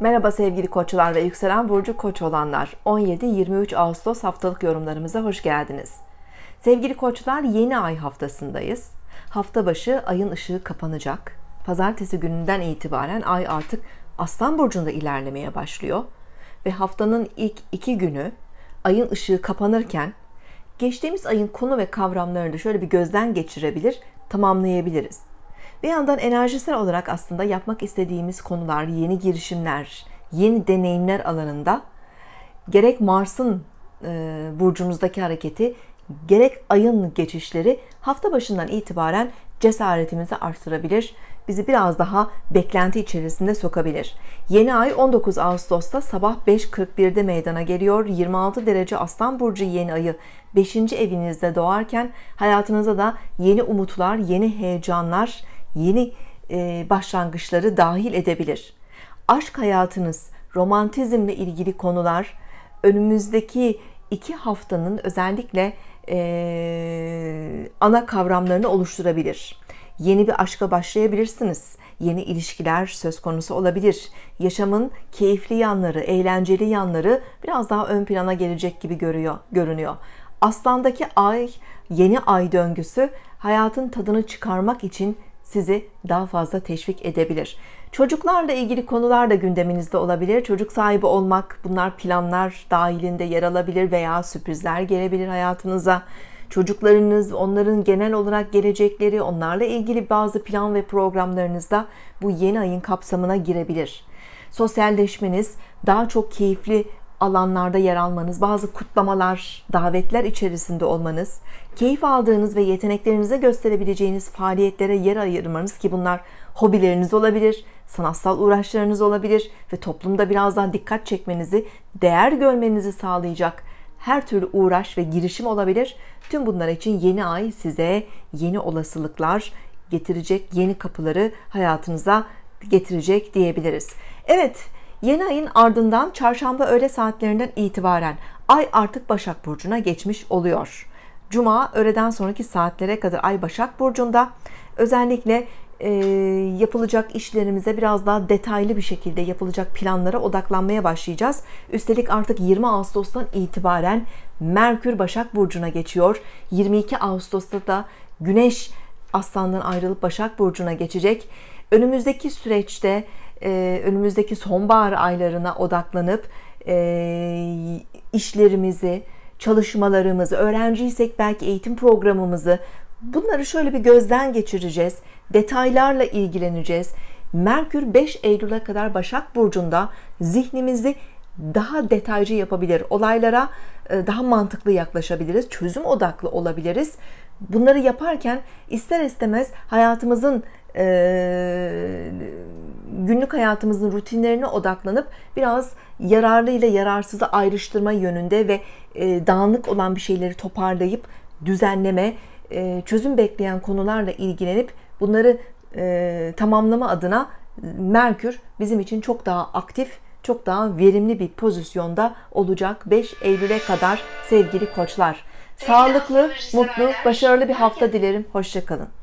Merhaba sevgili koçlar ve yükselen burcu koç olanlar. 17-23 Ağustos haftalık yorumlarımıza hoş geldiniz. Sevgili koçlar yeni ay haftasındayız. Hafta başı ayın ışığı kapanacak. Pazartesi gününden itibaren ay artık Aslan Burcu'nda ilerlemeye başlıyor. Ve haftanın ilk iki günü ayın ışığı kapanırken geçtiğimiz ayın konu ve kavramlarını da şöyle bir gözden geçirebilir, tamamlayabiliriz. Bir yandan enerjisel olarak aslında yapmak istediğimiz konular, yeni girişimler, yeni deneyimler alanında gerek Mars'ın e, burcumuzdaki hareketi, gerek ayın geçişleri hafta başından itibaren cesaretimizi artırabilir, bizi biraz daha beklenti içerisinde sokabilir. Yeni ay 19 Ağustos'ta sabah 5.41'de meydana geliyor. 26 derece Aslan Burcu yeni ayı 5. evinizde doğarken hayatınıza da yeni umutlar, yeni heyecanlar, yeni e, başlangıçları dahil edebilir. Aşk hayatınız, romantizmle ilgili konular önümüzdeki iki haftanın özellikle e, ana kavramlarını oluşturabilir. Yeni bir aşka başlayabilirsiniz. Yeni ilişkiler söz konusu olabilir. Yaşamın keyifli yanları, eğlenceli yanları biraz daha ön plana gelecek gibi görüyor, görünüyor. Aslandaki ay, yeni ay döngüsü hayatın tadını çıkarmak için sizi daha fazla teşvik edebilir. Çocuklarla ilgili konular da gündeminizde olabilir. Çocuk sahibi olmak, bunlar planlar dahilinde yer alabilir veya sürprizler gelebilir hayatınıza. Çocuklarınız, onların genel olarak gelecekleri, onlarla ilgili bazı plan ve programlarınızda bu yeni ayın kapsamına girebilir. Sosyalleşmeniz daha çok keyifli alanlarda yer almanız, bazı kutlamalar, davetler içerisinde olmanız, keyif aldığınız ve yeteneklerinize gösterebileceğiniz faaliyetlere yer ayırmanız ki bunlar hobileriniz olabilir, sanatsal uğraşlarınız olabilir ve toplumda biraz daha dikkat çekmenizi, değer görmenizi sağlayacak her türlü uğraş ve girişim olabilir. Tüm bunlar için yeni ay size yeni olasılıklar getirecek, yeni kapıları hayatınıza getirecek diyebiliriz. Evet, Yeni ayın ardından çarşamba öğle saatlerinden itibaren ay artık Başak Burcu'na geçmiş oluyor. Cuma öğleden sonraki saatlere kadar ay Başak Burcu'nda özellikle e, yapılacak işlerimize biraz daha detaylı bir şekilde yapılacak planlara odaklanmaya başlayacağız. Üstelik artık 20 Ağustos'tan itibaren Merkür Başak Burcu'na geçiyor. 22 Ağustos'ta da Güneş Aslan'dan ayrılıp Başak Burcu'na geçecek. Önümüzdeki süreçte e, önümüzdeki sonbahar aylarına odaklanıp e, işlerimizi, çalışmalarımızı, öğrenciysek belki eğitim programımızı bunları şöyle bir gözden geçireceğiz. Detaylarla ilgileneceğiz. Merkür 5 Eylül'e kadar Başak Burcu'nda zihnimizi daha detaycı yapabilir. Olaylara e, daha mantıklı yaklaşabiliriz. Çözüm odaklı olabiliriz. Bunları yaparken ister istemez hayatımızın e, günlük hayatımızın rutinlerine odaklanıp biraz yararlı ile yararsızı ayrıştırma yönünde ve e, dağınık olan bir şeyleri toparlayıp düzenleme, e, çözüm bekleyen konularla ilgilenip bunları e, tamamlama adına ıı, Merkür bizim için çok daha aktif, çok daha verimli bir pozisyonda olacak 5 Eylül'e kadar sevgili koçlar. Sağlıklı, mutlu, başarılı bir hafta dilerim. Hoşçakalın.